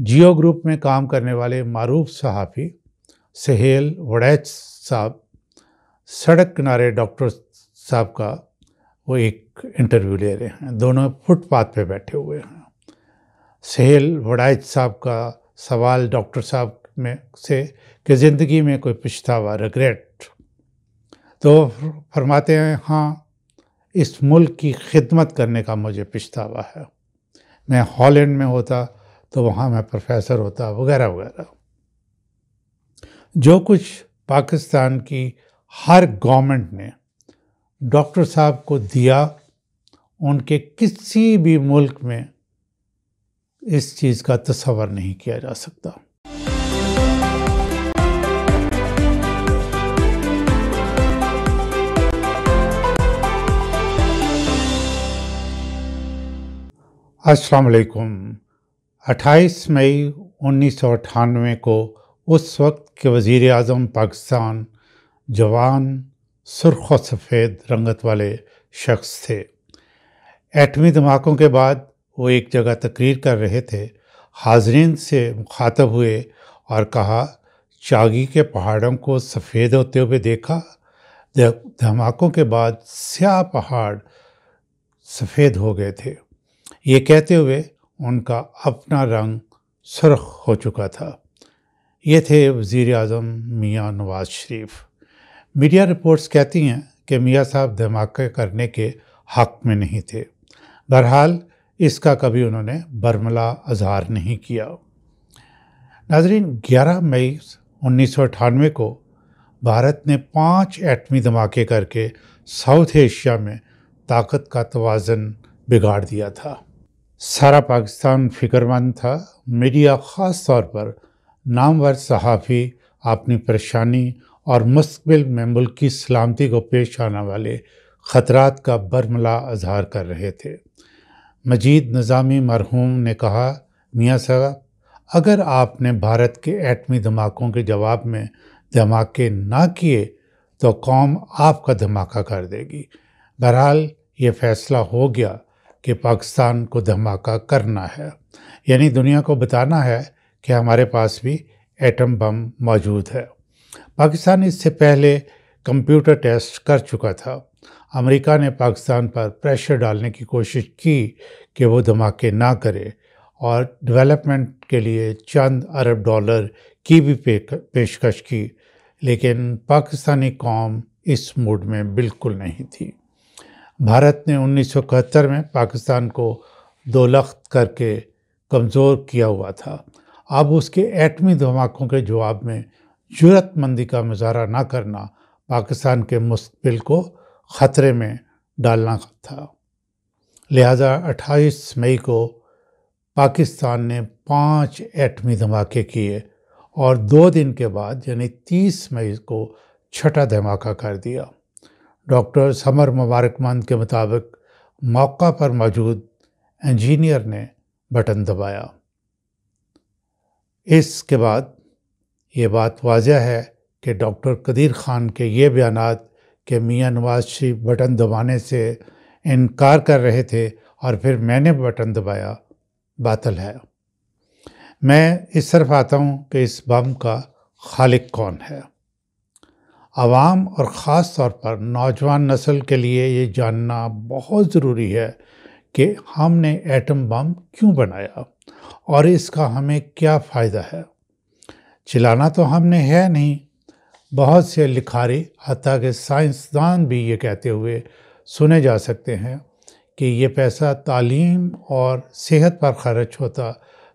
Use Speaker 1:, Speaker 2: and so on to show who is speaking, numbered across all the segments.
Speaker 1: जियो group में काम करने वाले मारूफ सहाफ़ी सहेल वड़ैच साहब सड़क किनारे डॉक्टर साहब का वो एक इंटरव्यू ले रहे हैं दोनों फुटपाथ पे बैठे हुए हैं सहेल वड़ैच साहब का सवाल डॉक्टर साहब में से कि ज़िंदगी में कोई पछतावा रिग्रेट तो फरमाते हैं हाँ इस मुल्क की खिदमत करने का मुझे पछतावा है मैं हॉलैंड में होता तो वहाँ मैं प्रोफेसर होता वगैरह वगैरह जो कुछ पाकिस्तान की हर गवर्नमेंट ने डॉक्टर साहब को दिया उनके किसी भी मुल्क में इस चीज़ का तस्वर नहीं किया जा सकता अस्सलाम वालेकुम 28 मई उन्नीस को उस वक्त के वज़ी अजम पाकिस्तान जवान सुरख व सफ़ेद रंगत वाले शख्स थे एटमी धमाकों के बाद वो एक जगह तकरीर कर रहे थे हाजरीन से मुखातब हुए और कहा चागी के पहाड़ों को सफ़ेद होते हुए देखा धमाकों के बाद स्याह पहाड़ सफ़ेद हो गए थे ये कहते हुए उनका अपना रंग सुरख़ हो चुका था ये थे वज़ी अजम मियाँ नवाज शरीफ मीडिया रिपोर्ट्स कहती हैं कि मियाँ साहब धमाके करने के हक़ में नहीं थे बहरहाल इसका कभी उन्होंने बर्मला अजहार नहीं किया नाजरीन 11 मई उन्नीस को भारत ने पांच एटमी धमाके करके साउथ एशिया में ताकत का तोज़न बिगाड़ दिया था सारा पाकिस्तान फिक्रमंद था मीडिया ख़ास तौर पर नामवर सहाफ़ी अपनी परेशानी और मुस्तबिल में मुल्क की सलामती को पेश आने वाले ख़तरात का बरमला इजहार कर रहे थे मजीद निज़ामी मरहूम ने कहा मियाँ साहब अगर आपने भारत के एटमी धमाकों के जवाब में धमाके ना किए तो कौम आपका धमाका कर देगी बहरहाल ये फ़ैसला हो गया कि पाकिस्तान को धमाका करना है यानी दुनिया को बताना है कि हमारे पास भी एटम बम मौजूद है पाकिस्तान इससे पहले कंप्यूटर टेस्ट कर चुका था अमेरिका ने पाकिस्तान पर प्रेशर डालने की कोशिश की कि वो धमाके ना करे और डेवलपमेंट के लिए चंद अरब डॉलर की भी पेशकश की लेकिन पाकिस्तानी कौम इस मूड में बिल्कुल नहीं थी भारत ने उन्नीस में पाकिस्तान को दो लख्त करके कमज़ोर किया हुआ था अब उसके एटमी धमाकों के जवाब में जरूरतमंदी का मुजाहरा ना करना पाकिस्तान के मुस्तबिल को ख़तरे में डालना था लिहाजा 28 मई को पाकिस्तान ने पांच एटमी धमाके किए और दो दिन के बाद यानी 30 मई को छठा धमाका कर दिया डॉक्टर समर मुबारकमंद के मुताबिक मौका पर मौजूद इंजीनियर ने बटन दबाया इसके बाद ये बात वाजह है कि डॉक्टर कदीर ख़ान के ये बयान के मियाँ नवाज शरीफ बटन दबाने से इनकार कर रहे थे और फिर मैंने बटन दबाया बातल है मैं इस तरफ आता हूँ कि इस बम का खालिक कौन है आवाम और ख़ास तौर पर नौजवान नस्ल के लिए ये जानना बहुत ज़रूरी है कि हमने एटम बम क्यों बनाया और इसका हमें क्या फ़ायदा है चिलाना तो हमने है नहीं बहुत से लिखारी हती के साइंसदान भी ये कहते हुए सुने जा सकते हैं कि ये पैसा तालीम और सेहत पर खर्च होता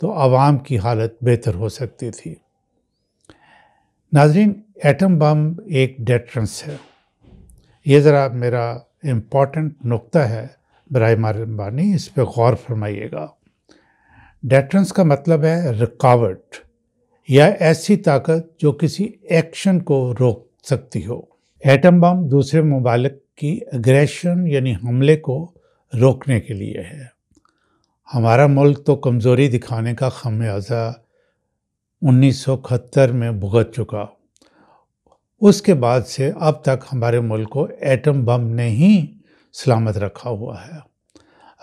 Speaker 1: तो आवाम की हालत बेहतर हो सकती थी नाजरीन एटम बम एक डेटरेंस है ये ज़रा मेरा इम्पॉर्टेंट नुक्ता है बर मारबानी इस पर गौर फरमाइएगा डेटरेंस का मतलब है रुकावट या ऐसी ताकत जो किसी एक्शन को रोक सकती हो एटम बम दूसरे ममालक की अग्रेशन यानी हमले को रोकने के लिए है हमारा मुल्क तो कमज़ोरी दिखाने का खमियाजा उन्नीस में भुगत चुका उसके बाद से अब तक हमारे मुल्क को एटम बम ने ही सलामत रखा हुआ है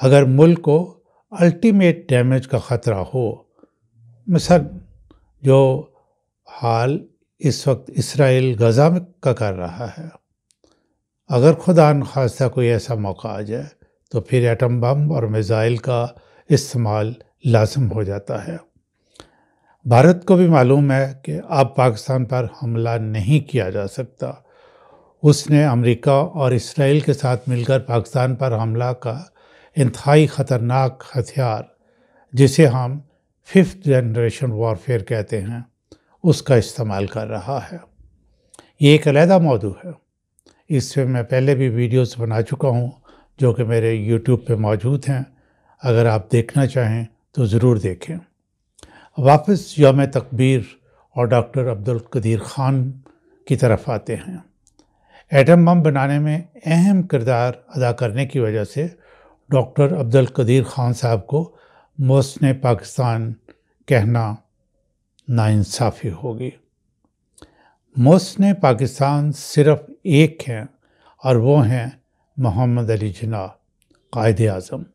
Speaker 1: अगर मुल्क को अल्टीमेट डैमेज का ख़तरा हो मिसल जो हाल इस वक्त इसराइल गज़ा में का कर रहा है अगर खुदा खास्ता कोई ऐसा मौका आ जाए तो फिर एटम बम और मिज़ाइल का इस्तेमाल लाजम हो जाता है भारत को भी मालूम है कि अब पाकिस्तान पर हमला नहीं किया जा सकता उसने अमेरिका और इसराइल के साथ मिलकर पाकिस्तान पर हमला का इंतहाई ख़तरनाक हथियार जिसे हम फिफ्थ जनरेशन वॉरफेयर कहते हैं उसका इस्तेमाल कर रहा है ये एक अलहदा मौजू है इससे मैं पहले भी वीडियोस बना चुका हूँ जो कि मेरे यूट्यूब पे मौजूद हैं अगर आप देखना चाहें तो ज़रूर देखें वापस योम तकबीर और डॉक्टर अब्दुल कदीर ख़ान की तरफ आते हैं एटम बम बनाने में अहम किरदार अदा करने की वजह से डॉक्टर अब्दुल कदीर ख़ान साहब को मोसन पाकिस्तान कहना नाइंसाफ़ी होगी मोसन पाकिस्तान सिर्फ़ एक हैं और वो हैं मोहम्मद अली जना कायद अज़म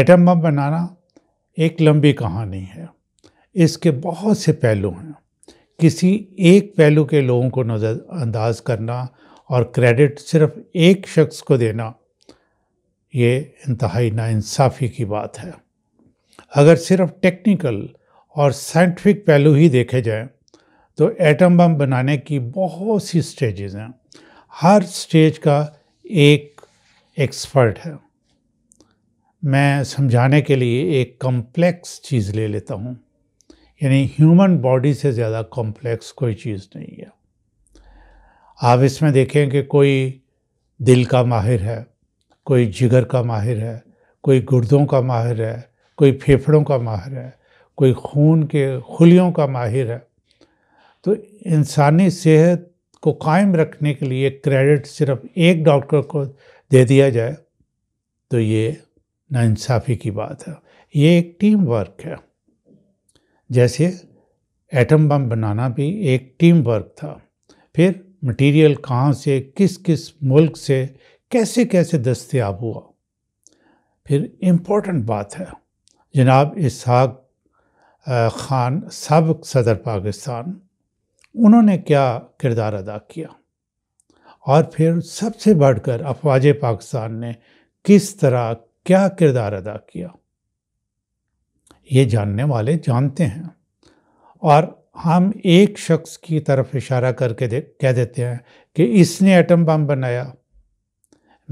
Speaker 1: एटम बम बनाना एक लंबी कहानी है इसके बहुत से पहलू हैं किसी एक पहलू के लोगों को नज़रअंदाज करना और क्रेडिट सिर्फ एक शख्स को देना ये इंतहाई नाइंसाफ़ी की बात है अगर सिर्फ टेक्निकल और साइंटिफिक पहलू ही देखे जाएं तो एटम बम बनाने की बहुत सी स्टेजेस हैं हर स्टेज का एक एक्सपर्ट है मैं समझाने के लिए एक कॉम्प्लेक्स चीज़ ले लेता हूँ यानी ह्यूमन बॉडी से ज़्यादा कॉम्प्लेक्स कोई चीज़ नहीं है आप इसमें देखें कि कोई दिल का माहिर है कोई जिगर का माहिर है कोई गुर्दों का माहिर है कोई फेफड़ों का माहिर है कोई खून के खुलियों का माहिर है तो इंसानी सेहत को कायम रखने के लिए क्रेडिट सिर्फ एक डॉक्टर को दे दिया जाए तो ये नाइंसाफ़ी की बात है ये एक टीम वर्क है जैसे एटम बम बनाना भी एक टीम वर्क था फिर मटेरियल कहाँ से किस किस मुल्क से कैसे कैसे दस्तियाब हुआ फिर इम्पोर्टेंट बात है जनाब इसहाक ख़ान सबक सदर पाकिस्तान उन्होंने क्या किरदार अदा किया और फिर सबसे बढ़कर अफवाज पाकिस्तान ने किस तरह क्या किरदार अदा किया ये जानने वाले जानते हैं और हम एक शख्स की तरफ इशारा करके दे कह देते हैं कि इसने एटम बम बनाया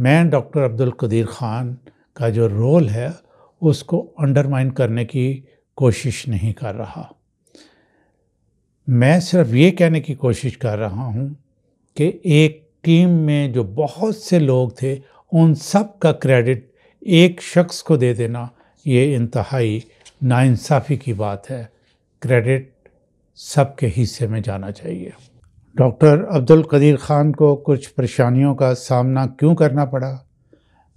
Speaker 1: मैं डॉक्टर अब्दुल कदीर ख़ान का जो रोल है उसको अंडरमाइन करने की कोशिश नहीं कर रहा मैं सिर्फ ये कहने की कोशिश कर रहा हूँ कि एक टीम में जो बहुत से लोग थे उन सब का क्रेडिट एक शख्स को दे देना ये इंतहाई नासाफ़ी की बात है क्रेडिट सबके हिस्से में जाना चाहिए डॉक्टर अब्दुल कदीर ख़ान को कुछ परेशानियों का सामना क्यों करना पड़ा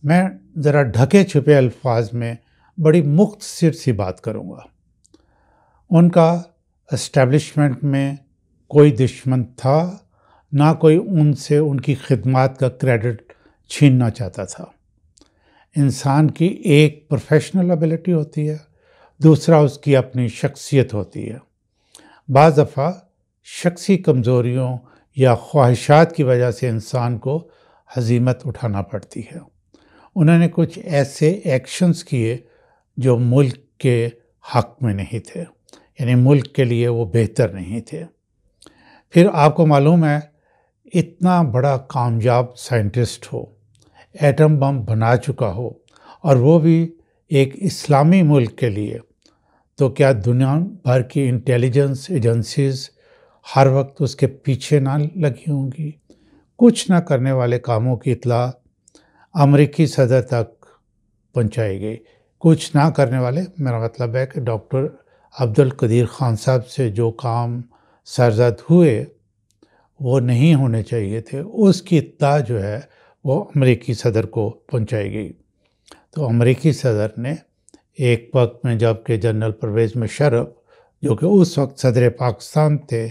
Speaker 1: मैं ज़रा ढके छुपे अल्फाज में बड़ी सिर सी बात करूँगा उनका इस्टेबलिशमेंट में कोई दुश्मन था ना कोई उनसे उनकी खिदमत का क्रेडिट छीनना चाहता था इंसान की एक प्रोफेशनल एबिलिटी होती है दूसरा उसकी अपनी शख्सियत होती है बज़ दफ़ा शख्सी कमज़ोरियों या ख्वाहिशात की वजह से इंसान को हजीमत उठाना पड़ती है उन्होंने कुछ ऐसे एक्शंस किए जो मुल्क के हक में नहीं थे यानी मुल्क के लिए वो बेहतर नहीं थे फिर आपको मालूम है इतना बड़ा कामयाब साइंटिस्ट हो एटम बम बना चुका हो और वो भी एक इस्लामी मुल्क के लिए तो क्या दुनिया भर की इंटेलिजेंस एजेंसीज हर वक्त उसके पीछे ना लगी होंगी कुछ ना करने वाले कामों की इतला अमरीकी सदर तक पहुंचाई गई कुछ ना करने वाले मेरा मतलब है कि डॉक्टर अब्दुल कदीर खान साहब से जो काम सरजद हुए वो नहीं होने चाहिए थे उसकी इतला जो है वो अमरीकी सदर को पहुंचाई गई तो अमरीकी सदर ने एक वक्त में जबकि जनरल परवेज़ मुशरफ जो कि उस वक्त सदर पाकिस्तान थे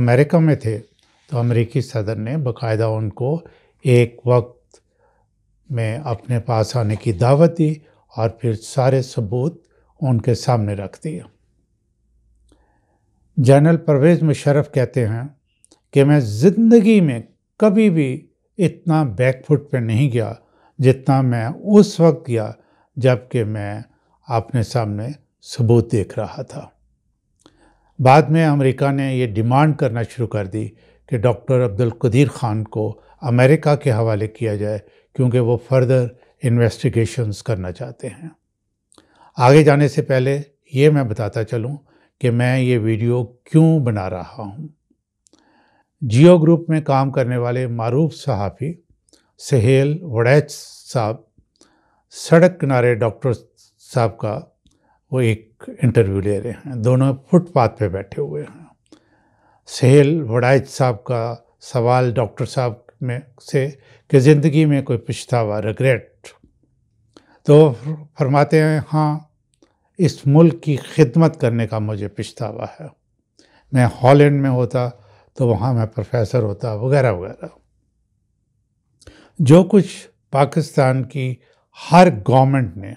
Speaker 1: अमेरिका में थे तो अमेरिकी सदर ने बाकायदा उनको एक वक्त में अपने पास आने की दावत दी और फिर सारे सबूत उनके सामने रख दिए जनरल परवेज़ मुशरफ कहते हैं कि मैं ज़िंदगी में कभी भी इतना बैकफुट पे नहीं गया जितना मैं उस वक्त गया जबकि मैं अपने सामने सबूत देख रहा था बाद में अमेरिका ने यह डिमांड करना शुरू कर दी कि डॉक्टर अब्दुल कदीर ख़ान को अमेरिका के हवाले किया जाए क्योंकि वो फर्दर इन्वेस्टिगेशंस करना चाहते हैं आगे जाने से पहले ये मैं बताता चलूँ कि मैं ये वीडियो क्यों बना रहा हूँ जियो ग्रुप में काम करने वाले मारूफ सहाफ़ी सहेल वड़ैच साहब सड़क किनारे डॉक्टर साहब का वो एक इंटरव्यू ले रहे हैं दोनों फुटपाथ पे बैठे हुए हैं सहेल वड़ैच साहब का सवाल डॉक्टर साहब में से कि ज़िंदगी में कोई पछतावा रिग्रेट तो फरमाते हैं हाँ इस मुल्क की खिदमत करने का मुझे पछतावा है मैं हॉलैंड में होता तो वहाँ मैं प्रोफेसर होता वगैरह वगैरह जो कुछ पाकिस्तान की हर गवर्नमेंट ने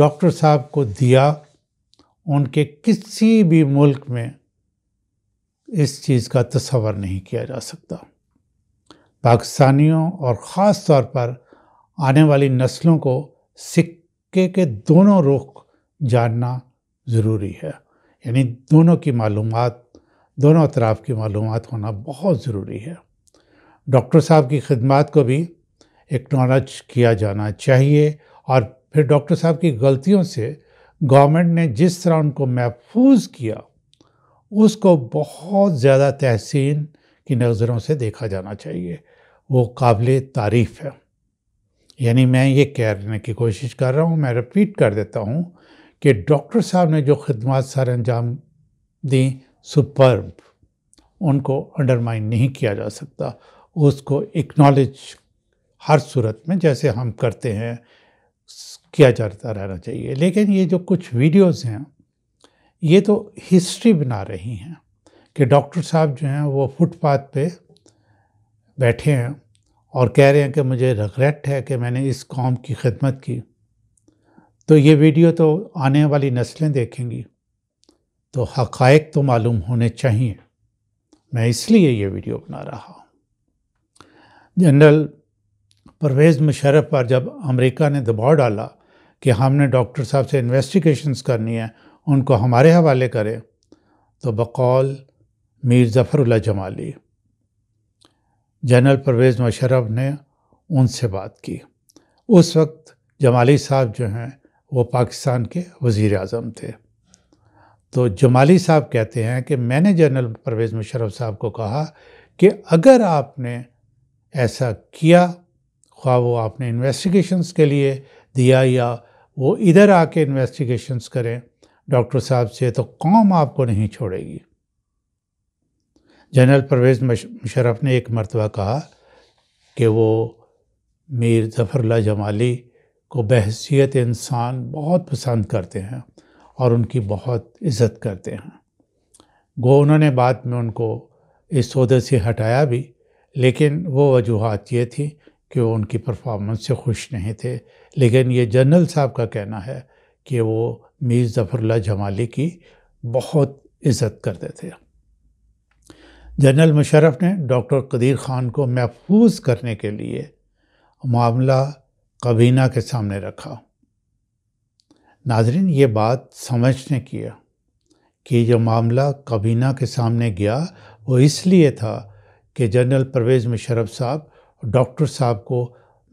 Speaker 1: डॉक्टर साहब को दिया उनके किसी भी मुल्क में इस चीज़ का तस्वर नहीं किया जा सकता पाकिस्तानियों और ख़ास तौर पर आने वाली नस्लों को सिक्के के दोनों रुख जानना ज़रूरी है यानी दोनों की मालूमात दोनों अतराफ़ की मालूम होना बहुत ज़रूरी है डॉक्टर साहब की खदमात को भी एक्नॉलेज किया जाना चाहिए और फिर डॉक्टर साहब की गलतियों से गवर्नमेंट ने जिस तरह उनको महफूज किया उसको बहुत ज़्यादा तहसीन की नज़रों से देखा जाना चाहिए वो काबिल तारीफ़ है यानी मैं ये कहने की कोशिश कर रहा हूँ मैं रिपीट कर देता हूँ कि डॉक्टर साहब ने जो खदमात सर अंजाम दी सुपर्ब उनको अंडरमाइन नहीं किया जा सकता उसको एक्नॉलेज हर सूरत में जैसे हम करते हैं किया जाता रहना चाहिए लेकिन ये जो कुछ वीडियोस हैं ये तो हिस्ट्री बना रही हैं कि डॉक्टर साहब जो हैं वो फुटपाथ पे बैठे हैं और कह रहे हैं कि मुझे रिग्रेट है कि मैंने इस कॉम की खिदमत की तो ये वीडियो तो आने वाली नस्लें देखेंगी तो हक़ तो मालूम होने चाहिए मैं इसलिए ये वीडियो बना रहा हूँ जनरल परवेज़ मुशरफ पर जब अमेरिका ने दबाव डाला कि हमने डॉक्टर साहब से इन्वेस्टिगेशंस करनी है उनको हमारे हवाले करें तो बकौल मीर ज़फ़रुल्ला जमाली जनरल परवेज़ मुशरफ ने उनसे बात की उस वक्त जमाली साहब जो हैं वो पाकिस्तान के वज़ी अजम थे तो जमाली साहब कहते हैं कि मैंने जनरल परवेज़ मुशरफ साहब को कहा कि अगर आपने ऐसा किया ख्वा वो आपने इन्वेस्टिगेशंस के लिए दिया या वो इधर आके इन्वेस्टिगेशंस करें डॉक्टर साहब से तो कौम आपको नहीं छोड़ेगी जनरल परवेज़ मुशरफ ने एक मरतबा कहा कि वो मीर जफरला जमाली को बहसीत इंसान बहुत पसंद करते हैं और उनकी बहुत इज़्ज़त करते हैं गो उन्होंने बाद में उनको इस सौदे से हटाया भी लेकिन वो वजूहत ये थी कि वो उनकी परफॉर्मेंस से खुश नहीं थे लेकिन ये जनरल साहब का कहना है कि वो मीर ज़फ़रल्ला जमाली की बहुत इज़्ज़त करते थे जनरल मुशरफ ने डॉक्टर कदीर ख़ान को महफूज करने के लिए मामला कबीना के सामने रखा नाजरीन ये बात समझने की है कि जो मामला काबीना के सामने गया वो इसलिए था कि जनरल परवेज़ मुशरफ साहब डॉक्टर साहब को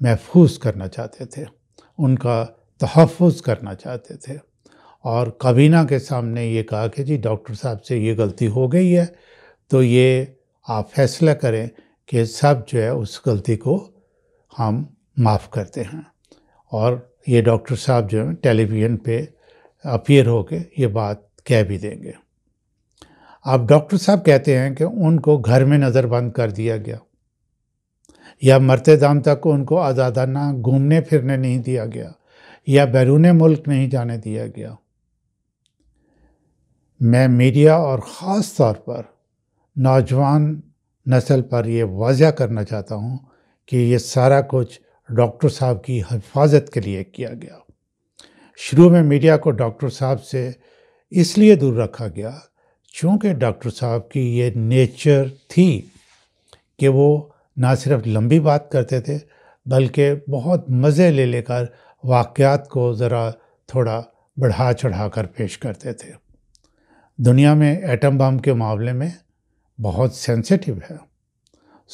Speaker 1: महफूज करना चाहते थे उनका तहफ़ करना चाहते थे और काबीना के सामने ये कहा कि जी डॉक्टर साहब से ये गलती हो गई है तो ये आप फैसला करें कि सब जो है उस गलती को हम माफ़ करते हैं और ये डॉक्टर साहब जो है टेलीविज़न पे अपीयर होके ये बात कह भी देंगे अब डॉक्टर साहब कहते हैं कि उनको घर में नज़रबंद कर दिया गया या मरते दाम तक उनको आज़ादाना घूमने फिरने नहीं दिया गया या बैरून मुल्क नहीं जाने दिया गया मैं मीडिया और ख़ास तौर पर नौजवान नस्ल पर यह वाजिया करना चाहता हूँ कि ये सारा कुछ डॉक्टर साहब की हिफाजत के लिए किया गया शुरू में मीडिया को डॉक्टर साहब से इसलिए दूर रखा गया क्योंकि डॉक्टर साहब की ये नेचर थी कि वो ना सिर्फ लंबी बात करते थे बल्कि बहुत मज़े ले लेकर वाक़ात को ज़रा थोड़ा बढ़ा चढ़ा कर पेश करते थे दुनिया में एटम बम के मामले में बहुत सेंसिटिव है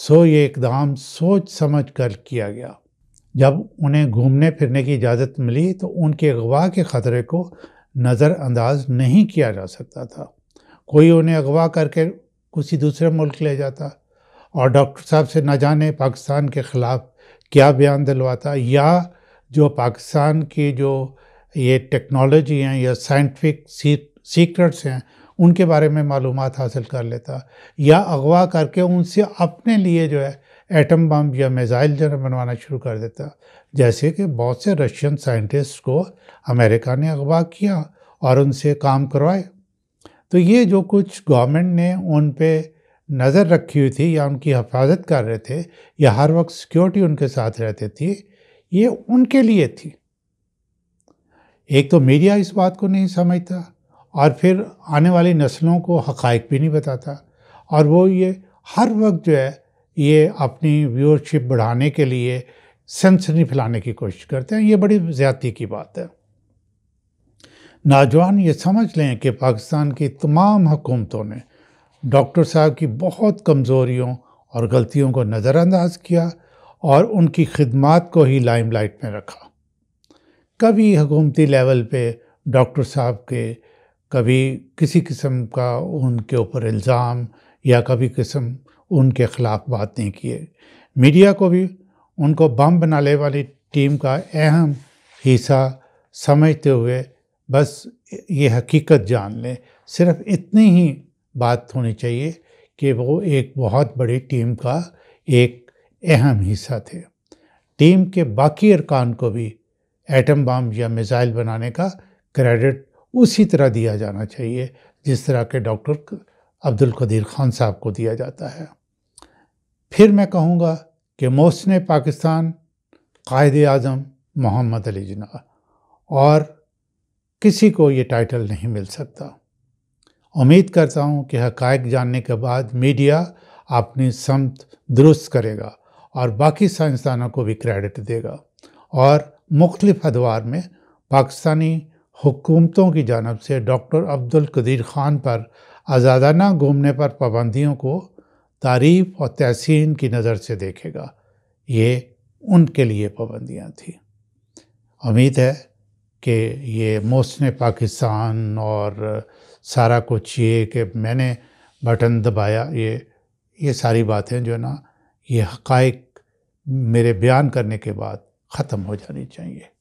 Speaker 1: सो ये इकदाम सोच समझ कर किया गया जब उन्हें घूमने फिरने की इजाज़त मिली तो उनके अगवा के ख़तरे को नज़रअंदाज नहीं किया जा सकता था कोई उन्हें अगवा करके किसी दूसरे मुल्क ले जाता और डॉक्टर साहब से न जाने पाकिस्तान के ख़िलाफ़ क्या बयान दिलवाता या जो पाकिस्तान की जो ये टेक्नोलॉजी हैं या साइंटिफिक सीक्रेट्स हैं उनके बारे में मालूम हासिल कर लेता या अगवा करके उनसे अपने लिए जो है एटम बम या मिज़ाइल जो है बनवाना शुरू कर देता जैसे कि बहुत से रशियन साइंटिस्ट को अमेरिका ने अगवा किया और उनसे काम करवाए तो ये जो कुछ गवर्नमेंट ने उन पर नज़र रखी हुई थी या उनकी हिफाजत कर रहे थे या हर वक्त सिक्योरिटी उनके साथ रहती थी ये उनके लिए थी एक तो मीडिया इस बात को नहीं समझता और फिर आने वाली नस्लों को हक़ भी नहीं बताता और वो ये हर वक्त जो है ये अपनी व्यूअरशिप बढ़ाने के लिए सेंसरी फैलाने की कोशिश करते हैं ये बड़ी ज़्यादती की बात है नौजवान ये समझ लें कि पाकिस्तान की तमाम हुकूमतों ने डॉक्टर साहब की बहुत कमज़ोरियों और गलतियों को नज़रअंदाज किया और उनकी खिदमत को ही लाइमलाइट में रखा कभी हुकूमती लेवल पे डॉक्टर साहब के कभी किसी किस्म का उनके ऊपर इल्ज़ाम या कभी किस्म उनके खिलाफ बात नहीं किए मीडिया को भी उनको बम बनाने वाली टीम का अहम हिस्सा समझते हुए बस ये हकीकत जान लें सिर्फ इतनी ही बात होनी चाहिए कि वो एक बहुत बड़ी टीम का एक अहम हिस्सा थे टीम के बाकी अरकान को भी एटम बम या मिज़ाइल बनाने का क्रेडिट उसी तरह दिया जाना चाहिए जिस तरह के डॉक्टर अब्दुल कदीर खान साहब को दिया जाता है फिर मैं कहूँगा कि मोहसिन पाकिस्तान कायद अजम मोहम्मद अली जना और किसी को ये टाइटल नहीं मिल सकता उम्मीद करता हूँ कि हकायक जानने के बाद मीडिया अपनी समत दुरुस्त करेगा और बाकी साइंसदानों को भी क्रेडिट देगा और मुख्तफ अदवार में पाकिस्तानी हुकूमतों की जानब से डॉक्टर अब्दुल कदीर ख़ान पर आज़ादाना घूमने पर पाबंदियों को तारीफ और तहसीन की नज़र से देखेगा ये उनके लिए पाबंदियाँ थी उम्मीद है कि ये मौसम पाकिस्तान और सारा कुछ ये कि मैंने बटन दबाया ये ये सारी बातें जो ना ये हक़ मेरे बयान करने के बाद ख़त्म हो जानी चाहिए